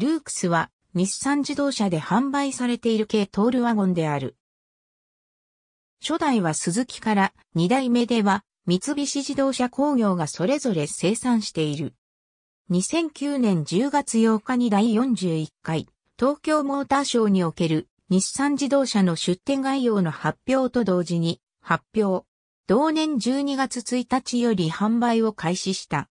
ルークスは日産自動車で販売されている軽トールワゴンである。初代は鈴木から2代目では三菱自動車工業がそれぞれ生産している。2009年10月8日に第41回東京モーターショーにおける日産自動車の出展概要の発表と同時に発表。同年12月1日より販売を開始した。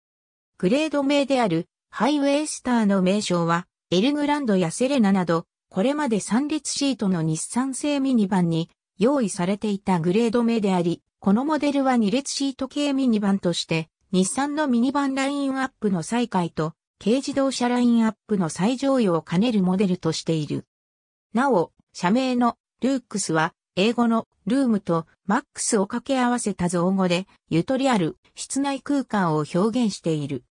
グレード名であるハイウェイスターの名称はエルグランドやセレナなど、これまで3列シートの日産製ミニバンに用意されていたグレード名であり、このモデルは2列シート系ミニバンとして、日産のミニバンラインアップの再開と、軽自動車ラインアップの再上位を兼ねるモデルとしている。なお、社名のルークスは、英語のルームとマックスを掛け合わせた造語で、ゆとりある室内空間を表現している。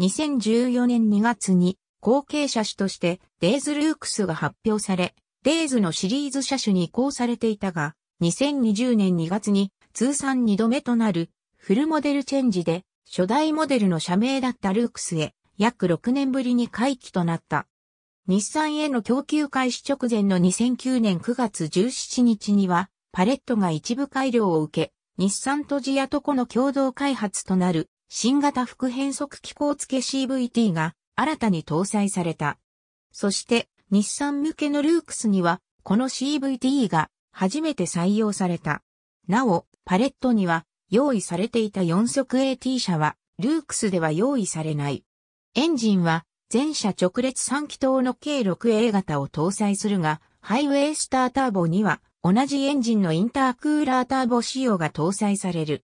2014年2月に後継車種としてデイズルークスが発表され、デイズのシリーズ車種に移行されていたが、2020年2月に通算2度目となるフルモデルチェンジで初代モデルの社名だったルークスへ約6年ぶりに回帰となった。日産への供給開始直前の2009年9月17日にはパレットが一部改良を受け、日産とジアとコの共同開発となる新型副変速機構付け CVT が新たに搭載された。そして、日産向けのルークスには、この CVT が初めて採用された。なお、パレットには用意されていた4速 AT 車は、ルークスでは用意されない。エンジンは、全車直列3気筒の K6A 型を搭載するが、ハイウェイスターターボには、同じエンジンのインタークーラーターボ仕様が搭載される。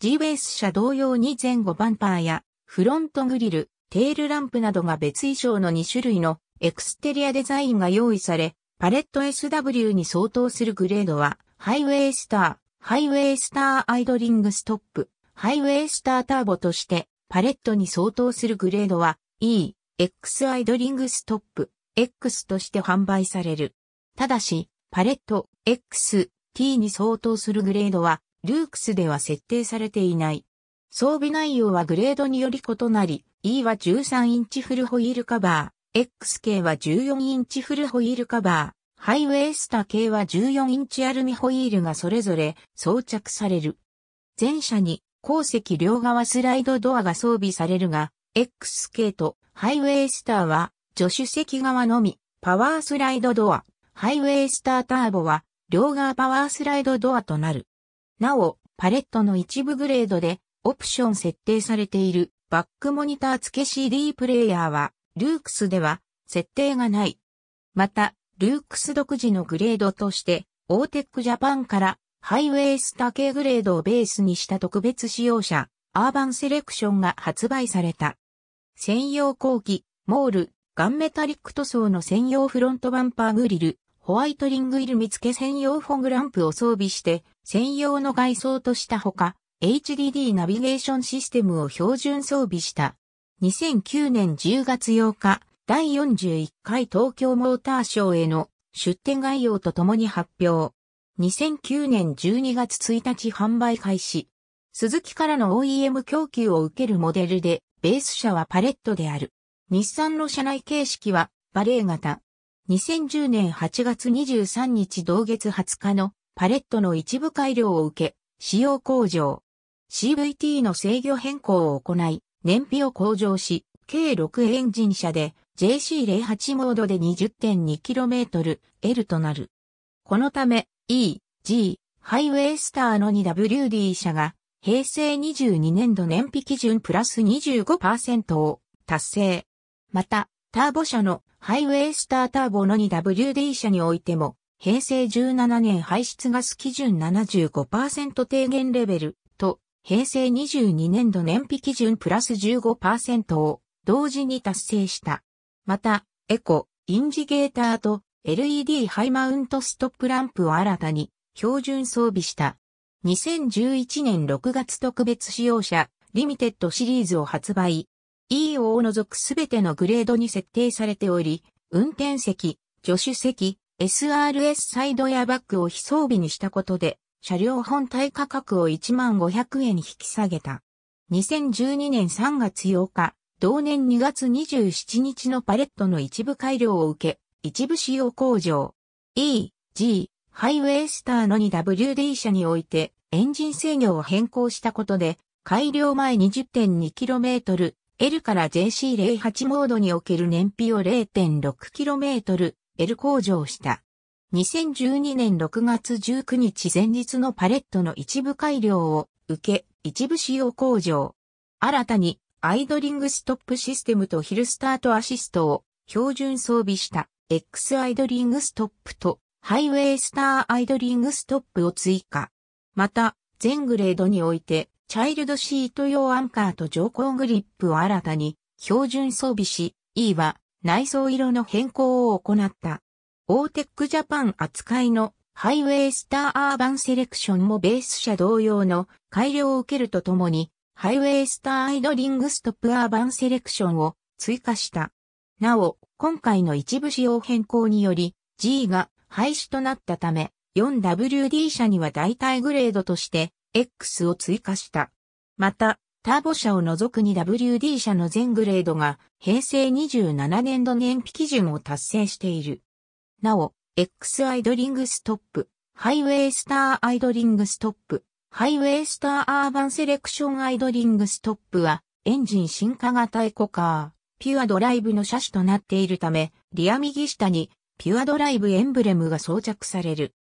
G ベース車同様に前後バンパーやフロントグリル、テールランプなどが別衣装の2種類のエクステリアデザインが用意され、パレット SW に相当するグレードは、ハイウェイスター、ハイウェイスターアイドリングストップ、ハイウェイスターターボとして、パレットに相当するグレードは、E、X アイドリングストップ、X として販売される。ただし、パレット、X、T に相当するグレードは、ルークスでは設定されていない。装備内容はグレードにより異なり、E は13インチフルホイールカバー、XK は14インチフルホイールカバー、ハイウェイスター系は14インチアルミホイールがそれぞれ装着される。前車に後席両側スライドドアが装備されるが、XK とハイウェイスターは助手席側のみ、パワースライドドア、ハイウェイスターターボは両側パワースライドドアとなる。なお、パレットの一部グレードでオプション設定されているバックモニター付け CD プレイヤーは、ルークスでは、設定がない。また、ルークス独自のグレードとして、オーテックジャパンから、ハイウェイスタ系グレードをベースにした特別使用者、アーバンセレクションが発売された。専用後期、モール、ガンメタリック塗装の専用フロントバンパーグリル、ホワイトリングイル見付け専用フォグランプを装備して、専用の外装としたほか、HDD ナビゲーションシステムを標準装備した。2009年10月8日、第41回東京モーターショーへの出展概要とともに発表。2009年12月1日販売開始。鈴木からの OEM 供給を受けるモデルで、ベース車はパレットである。日産の車内形式は、バレー型。2010年8月23日同月20日のパレットの一部改良を受け、使用工場。CVT の制御変更を行い、燃費を向上し、計6エンジン車で JC08 モードで 20.2km/L となる。このため E、G、ハイウェイスターの 2WD 車が平成22年度燃費基準プラス25%を達成。また、ターボ車のハイウェイスターターボの 2WD 車においても、平成17年排出ガス基準75%低減レベル平成22年度燃費基準プラス15%を同時に達成した。また、エコ、インジゲーターと LED ハイマウントストップランプを新たに標準装備した。2011年6月特別使用者リミテッドシリーズを発売。EO を除くすべてのグレードに設定されており、運転席、助手席、SRS サイドエアバッグを非装備にしたことで、車両本体価格を1万500円引き下げた。2012年3月8日、同年2月27日のパレットの一部改良を受け、一部使用工場 E、G、ハイウェイスターの 2WD 車においてエンジン制御を変更したことで、改良前 20.2km、L から JC08 モードにおける燃費を 0.6km、L 向上した。2012年6月19日前日のパレットの一部改良を受け、一部仕様向上。新たにアイドリングストップシステムとヒルスタートアシストを標準装備した X アイドリングストップとハイウェイスターアイドリングストップを追加。また、全グレードにおいて、チャイルドシート用アンカーと乗降グリップを新たに標準装備し、E は内装色の変更を行った。オーテックジャパン扱いのハイウェイスターアーバンセレクションもベース車同様の改良を受けるとともに、ハイウェイスターアイドリングストップアーバンセレクションを追加した。なお、今回の一部仕様変更により、G が廃止となったため、4WD 車には代替グレードとして X を追加した。また、ターボ車を除く 2WD 車の全グレードが平成27年度燃費基準を達成している。なお、X アイドリングストップ、ハイウェイスターアイドリングストップ、ハイウェイスターアーバンセレクションアイドリングストップは、エンジン進化型エコカー、ピュアドライブの車種となっているため、リア右下に、ピュアドライブエンブレムが装着される。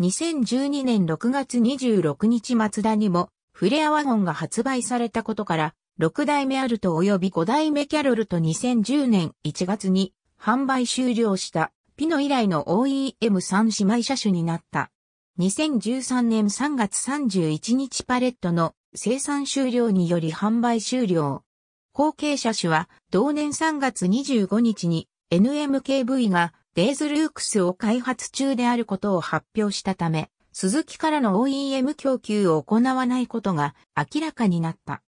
2012年6月26日松田にも、フレアワゴンが発売されたことから、6代目アルト及び5代目キャロルと2010年1月に販売終了した。ピノ以来の OEM3 姉妹車種になった。2013年3月31日パレットの生産終了により販売終了。後継車種は同年3月25日に NMKV がデーズルークスを開発中であることを発表したため、鈴木からの OEM 供給を行わないことが明らかになった。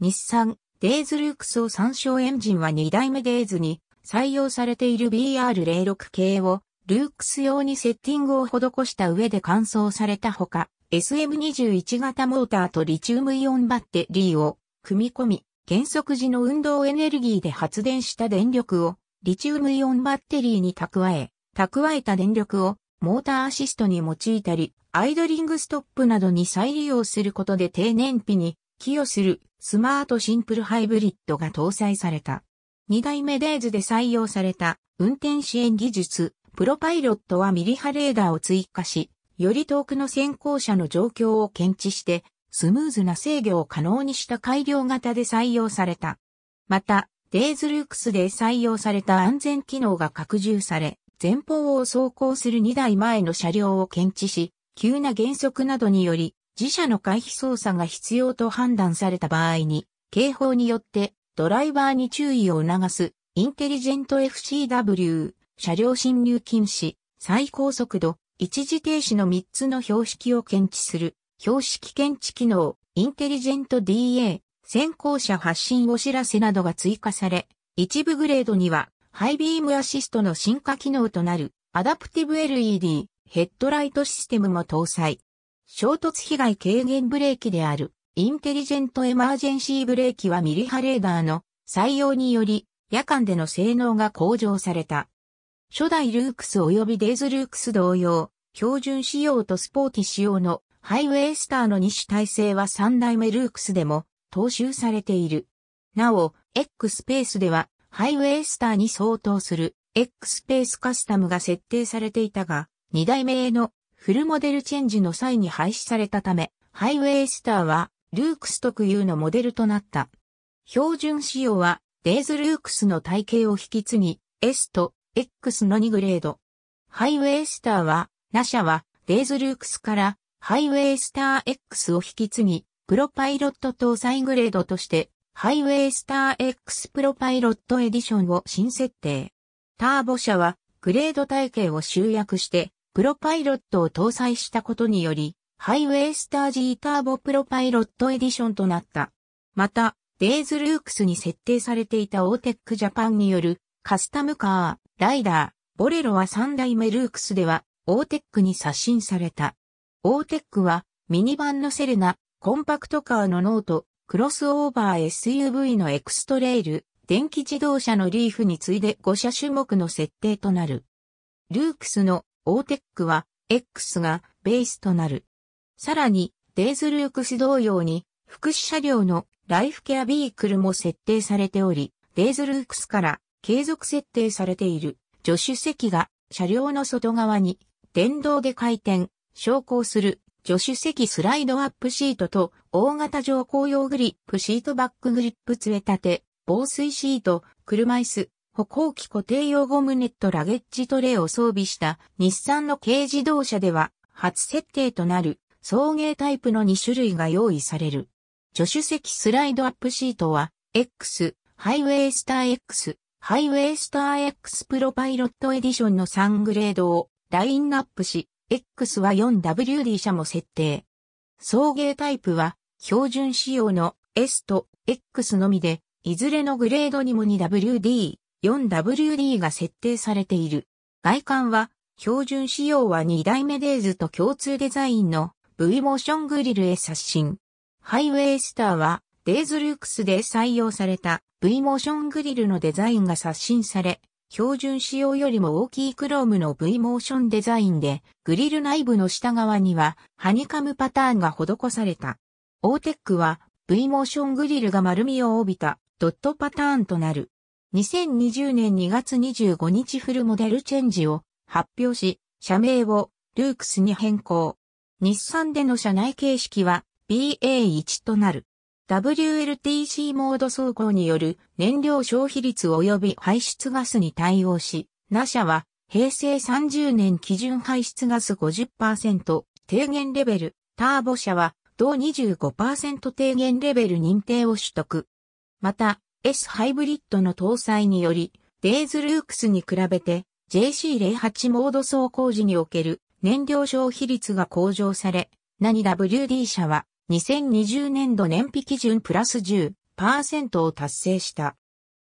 日産、デーズルークスを参照エンジンは2代目デーズに採用されている BR06 系をルークス用にセッティングを施した上で乾燥されたほか、SM21 型モーターとリチウムイオンバッテリーを組み込み、減速時の運動エネルギーで発電した電力をリチウムイオンバッテリーに蓄え、蓄えた電力をモーターアシストに用いたり、アイドリングストップなどに再利用することで低燃費に寄与するスマートシンプルハイブリッドが搭載された。2代目デーズで採用された運転支援技術、プロパイロットはミリ波レーダーを追加し、より遠くの先行車の状況を検知して、スムーズな制御を可能にした改良型で採用された。また、デイズルークスで採用された安全機能が拡充され、前方を走行する2台前の車両を検知し、急な減速などにより、自社の回避操作が必要と判断された場合に、警報によってドライバーに注意を促す、インテリジェント FCW、車両進入禁止、最高速度、一時停止の3つの標識を検知する、標識検知機能、インテリジェント DA、先行車発進お知らせなどが追加され、一部グレードには、ハイビームアシストの進化機能となる、アダプティブ LED、ヘッドライトシステムも搭載。衝突被害軽減ブレーキである、インテリジェントエマージェンシーブレーキはミリ波レーダーの採用により夜間での性能が向上された。初代ルークス及びデイズルークス同様、標準仕様とスポーティ仕様のハイウェイスターの2種体制は3代目ルークスでも踏襲されている。なお、X ペースではハイウェイスターに相当する X ペースカスタムが設定されていたが、2代目へのフルモデルチェンジの際に廃止されたため、ハイウェイスターはルークス特有のモデルとなった。標準仕様は、デイズルークスの体型を引き継ぎ、S と X の2グレード。ハイウェイスターは、ナシャは、デイズルークスから、ハイウェイスター X を引き継ぎ、プロパイロット搭載グレードとして、ハイウェイスター X プロパイロットエディションを新設定。ターボ車は、グレード体系を集約して、プロパイロットを搭載したことにより、ハイウェイスタージーターボプロパイロットエディションとなった。また、デイズルークスに設定されていたオーテックジャパンによるカスタムカー、ライダー、ボレロは3代目ルークスではオーテックに刷新された。オーテックはミニバンのセレナ、コンパクトカーのノート、クロスオーバー SUV のエクストレイル、電気自動車のリーフに次いで5車種目の設定となる。ルークスのオーテックは X がベースとなる。さらに、デーズルークス同様に、福祉車両のライフケアビークルも設定されており、デーズルークスから継続設定されている助手席が車両の外側に電動で回転、昇降する助手席スライドアップシートと大型乗降用グリップシートバックグリップ杖立て、防水シート、車椅子、歩行器固定用ゴムネットラゲッジトレイを装備した日産の軽自動車では初設定となる送迎タイプの2種類が用意される。助手席スライドアップシートは、X、ハイウェイスター X、ハイウェイスター X プロパイロットエディションの3グレードをラインナップし、X は 4WD 車も設定。送迎タイプは、標準仕様の S と X のみで、いずれのグレードにも 2WD、4WD が設定されている。外観は、標準仕様は2台目デーズと共通デザインの V モーショングリルへ刷新。ハイウェイスターは、デイズルークスで採用された V モーショングリルのデザインが刷新され、標準仕様よりも大きいクロームの V モーションデザインで、グリル内部の下側には、ハニカムパターンが施された。オーテックは、V モーショングリルが丸みを帯びた、ドットパターンとなる。2020年2月25日フルモデルチェンジを発表し、社名をルークスに変更。日産での車内形式は BA1 となる。WLTC モード走行による燃料消費率及び排出ガスに対応し、ナ社は平成30年基準排出ガス50%低減レベル、ターボ社は同25%低減レベル認定を取得。また、S ハイブリッドの搭載により、デーズルークスに比べて JC08 モード走行時における燃料消費率が向上され、何 WD 社は2020年度燃費基準プラス10%を達成した。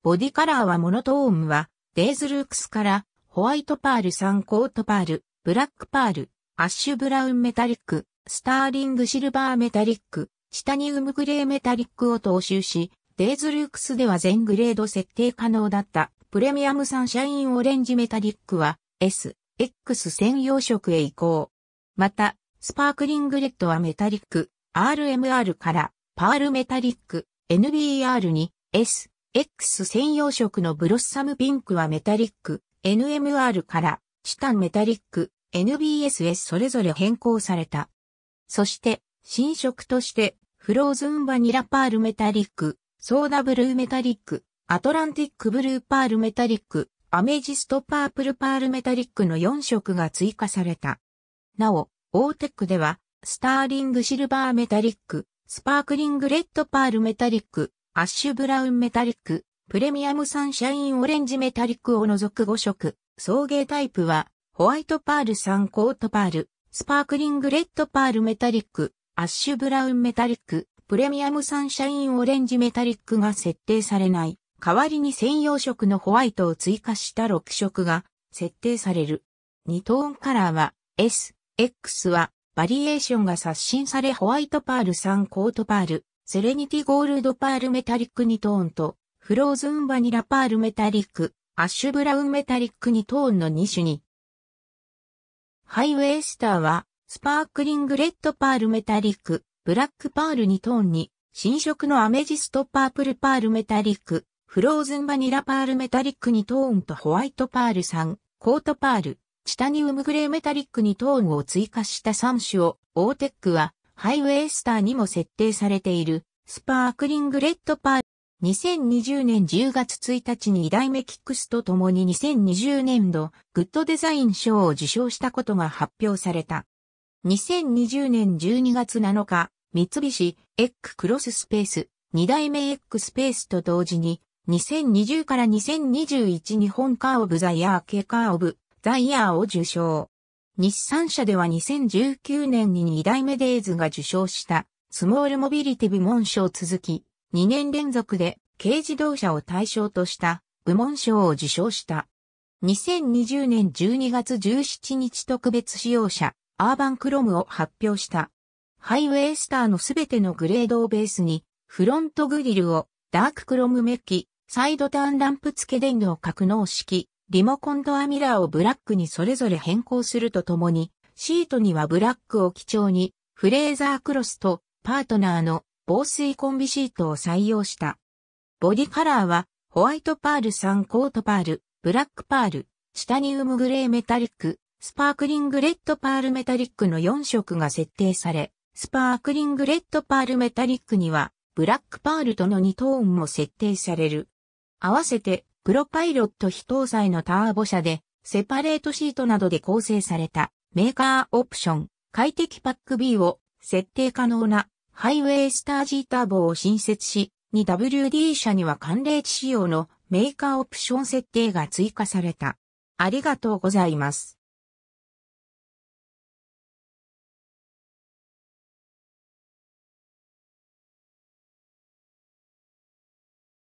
ボディカラーはモノトーンは、デイズルークスから、ホワイトパール3コートパール、ブラックパール、アッシュブラウンメタリック、スターリングシルバーメタリック、チタニウムグレーメタリックを踏襲し、デイズルークスでは全グレード設定可能だった、プレミアムサンシャインオレンジメタリックは、S、X 専用色へ移行。また、スパークリングレッドはメタリック、RMR からパールメタリック、NBR に S、X 専用色のブロッサムピンクはメタリック、NMR からチタンメタリック、NBS s それぞれ変更された。そして、新色として、フローズンバニラパールメタリック、ソーダブルーメタリック、アトランティックブルーパールメタリック、アメジストパープルパールメタリックの4色が追加された。なお、オーテックでは、スターリングシルバーメタリック、スパークリングレッドパールメタリック、アッシュブラウンメタリック、プレミアムサンシャインオレンジメタリックを除く5色。送迎タイプは、ホワイトパール3コートパール、スパークリングレッドパールメタリック、アッシュブラウンメタリック、プレミアムサンシャインオレンジメタリックが設定されない。代わりに専用色のホワイトを追加した6色が設定される。2トーンカラーは S、X はバリエーションが刷新されホワイトパール3コートパール、セレニティゴールドパールメタリック2トーンとフローズンバニラパールメタリック、アッシュブラウンメタリック2トーンの2種に。ハイウェイスターはスパークリングレッドパールメタリック、ブラックパール2トーンに新色のアメジストパープルパールメタリック、フローズンバニラパールメタリックにトーンとホワイトパール3、コートパール、チタニウムグレーメタリックにトーンを追加した3種を、オーテックは、ハイウェイスターにも設定されている、スパークリングレッドパール。2020年10月1日に2代目キックスと共に2020年度グッドデザイン賞を受賞したことが発表された。2020年12月7日、三菱エッグクロススペース、2代目エッグスペースと同時に2020から2021日本カーオブザイヤー系カーオブザイヤーを受賞。日産社では2019年に2代目デイズが受賞したスモールモビリティ部門賞続き、2年連続で軽自動車を対象とした部門賞を受賞した。2020年12月17日特別使用車アーバンクロムを発表した。ハイウェイスターのすべてのグレードをベースにフロントグリルをダーククロムメッキ、サイドターンランプ付け電動格納式、リモコンドアミラーをブラックにそれぞれ変更するとともに、シートにはブラックを基調に、フレーザークロスとパートナーの防水コンビシートを採用した。ボディカラーは、ホワイトパール3コートパール、ブラックパール、チタニウムグレーメタリック、スパークリングレッドパールメタリックの4色が設定され、スパークリングレッドパールメタリックには、ブラックパールとの2トーンも設定される。合わせて、プロパイロット非搭載のターボ車で、セパレートシートなどで構成された、メーカーオプション、快適パック B を、設定可能な、ハイウェイスター G ターボを新設し、2WD 車には寒冷地仕様のメーカーオプション設定が追加された。ありがとうございます。